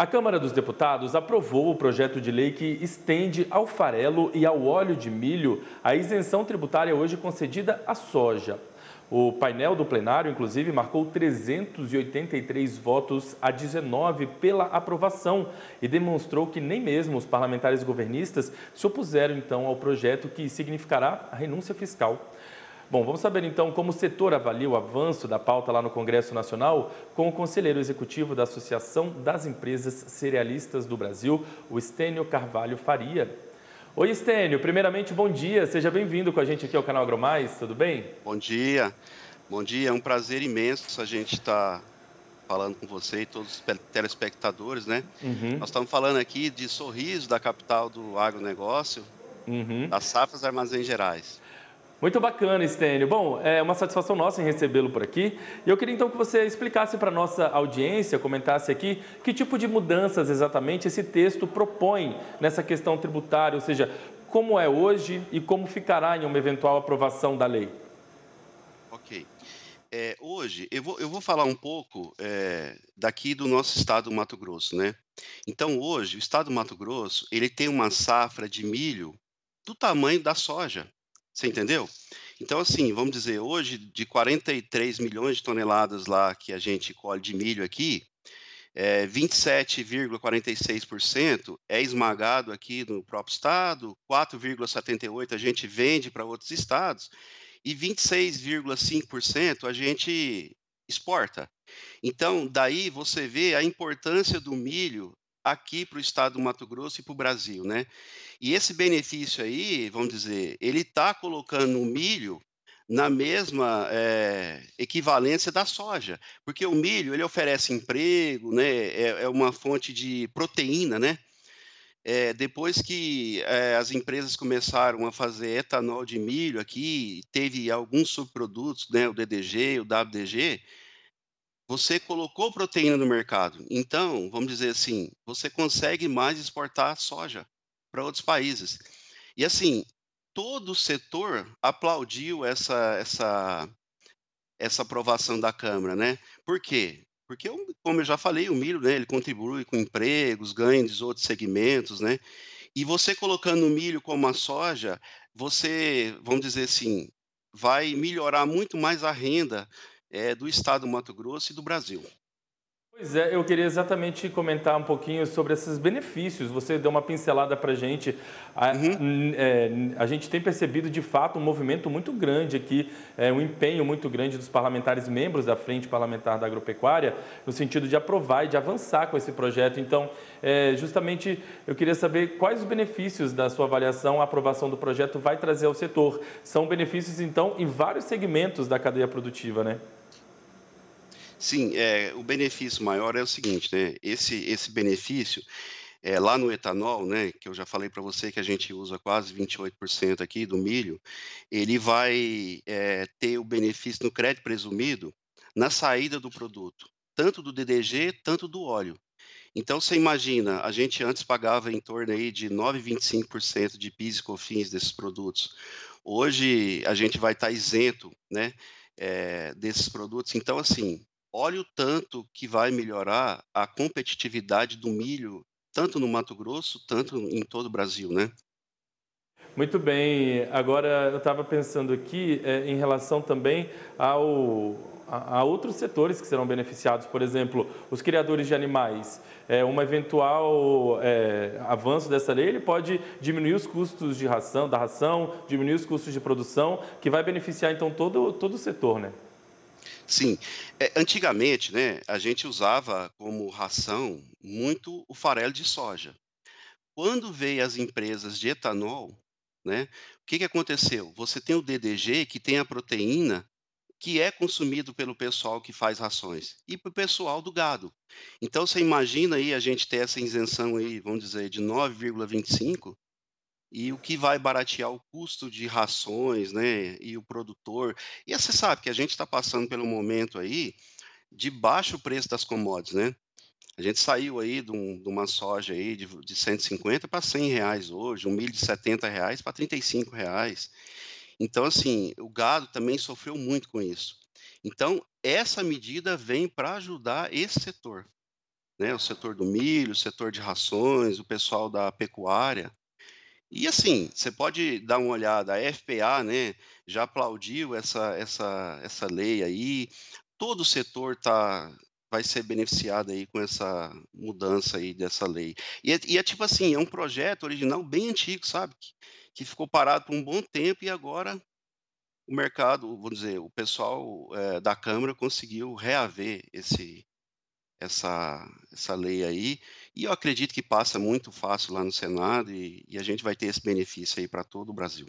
A Câmara dos Deputados aprovou o projeto de lei que estende ao farelo e ao óleo de milho a isenção tributária hoje concedida à soja. O painel do plenário, inclusive, marcou 383 votos a 19 pela aprovação e demonstrou que nem mesmo os parlamentares governistas se opuseram então ao projeto que significará a renúncia fiscal. Bom, vamos saber então como o setor avalia o avanço da pauta lá no Congresso Nacional com o conselheiro executivo da Associação das Empresas Cerealistas do Brasil, o Estênio Carvalho Faria. Oi, Estênio. Primeiramente, bom dia. Seja bem-vindo com a gente aqui ao canal AgroMais. Tudo bem? Bom dia. Bom dia. É um prazer imenso a gente estar tá falando com você e todos os telespectadores, né? Uhum. Nós estamos falando aqui de Sorriso, da capital do agronegócio, uhum. das safras armazéns gerais. Muito bacana, Estênio. Bom, é uma satisfação nossa em recebê-lo por aqui. E eu queria então que você explicasse para a nossa audiência, comentasse aqui, que tipo de mudanças exatamente esse texto propõe nessa questão tributária, ou seja, como é hoje e como ficará em uma eventual aprovação da lei. Ok. É, hoje, eu vou, eu vou falar um pouco é, daqui do nosso estado do Mato Grosso, né? Então, hoje, o estado do Mato Grosso, ele tem uma safra de milho do tamanho da soja. Você entendeu? Então, assim, vamos dizer, hoje, de 43 milhões de toneladas lá que a gente colhe de milho aqui, é, 27,46% é esmagado aqui no próprio estado, 4,78% a gente vende para outros estados e 26,5% a gente exporta. Então, daí você vê a importância do milho aqui para o estado do Mato Grosso e para o Brasil, né? E esse benefício aí, vamos dizer, ele está colocando o milho na mesma é, equivalência da soja, porque o milho ele oferece emprego, né? É, é uma fonte de proteína, né? É, depois que eh, as empresas começaram a fazer etanol de milho aqui, teve alguns subprodutos, né? O DDG, o WDG, você colocou proteína no mercado. Então, vamos dizer assim, você consegue mais exportar soja para outros países. E assim, todo o setor aplaudiu essa essa essa aprovação da Câmara, né? Por quê? Porque, como eu já falei, o milho, né, ele contribui com empregos, ganhos de outros segmentos, né? E você colocando o milho como a soja, você, vamos dizer assim, vai melhorar muito mais a renda é, do estado do Mato Grosso e do Brasil. Pois é, eu queria exatamente comentar um pouquinho sobre esses benefícios. Você deu uma pincelada para a gente. Uhum. É, a gente tem percebido, de fato, um movimento muito grande aqui, é, um empenho muito grande dos parlamentares membros da Frente Parlamentar da Agropecuária, no sentido de aprovar e de avançar com esse projeto. Então, é, justamente, eu queria saber quais os benefícios da sua avaliação, a aprovação do projeto vai trazer ao setor. São benefícios, então, em vários segmentos da cadeia produtiva, né? Sim, é, o benefício maior é o seguinte, né? Esse, esse benefício é, lá no etanol, né, que eu já falei para você que a gente usa quase 28% aqui do milho, ele vai é, ter o benefício no crédito presumido na saída do produto, tanto do DDG, tanto do óleo. Então, você imagina, a gente antes pagava em torno aí de 9,25% de PIS e COFINS desses produtos. Hoje, a gente vai estar tá isento né, é, desses produtos. Então, assim, olha o tanto que vai melhorar a competitividade do milho, tanto no Mato Grosso, tanto em todo o Brasil, né? Muito bem. Agora, eu estava pensando aqui é, em relação também ao, a, a, outros setores que serão beneficiados, por exemplo, os criadores de animais. É, um eventual é, avanço dessa lei ele pode diminuir os custos de ração, da ração, diminuir os custos de produção, que vai beneficiar então todo, todo o setor, né? Sim. É, antigamente, né, a gente usava como ração muito o farelo de soja. Quando veio as empresas de etanol, né, o que, que aconteceu? Você tem o DDG, que tem a proteína que é consumido pelo pessoal que faz rações e para o pessoal do gado. Então, você imagina aí a gente ter essa isenção aí, vamos dizer, de 9,25 e o que vai baratear o custo de rações, né, e o produtor. E você sabe que a gente está passando pelo momento aí de baixo preço das commodities, né? A gente saiu aí de, um, de uma soja aí de, de 150 para 100 reais hoje, um milho de 70 reais para 35 reais. Então, assim, o gado também sofreu muito com isso. Então, essa medida vem para ajudar esse setor, né? O setor do milho, o setor de rações, o pessoal da pecuária. E assim, você pode dar uma olhada, a FPA né, já aplaudiu essa, essa, essa lei aí, todo o setor tá, vai ser beneficiado aí com essa mudança aí dessa lei. E é, e é tipo assim, é um projeto original bem antigo, sabe? Que, que ficou parado por um bom tempo e agora o mercado, vamos dizer, o pessoal é, da Câmara conseguiu reaver esse, essa, essa lei aí. E eu acredito que passa muito fácil lá no Senado e, e a gente vai ter esse benefício aí para todo o Brasil.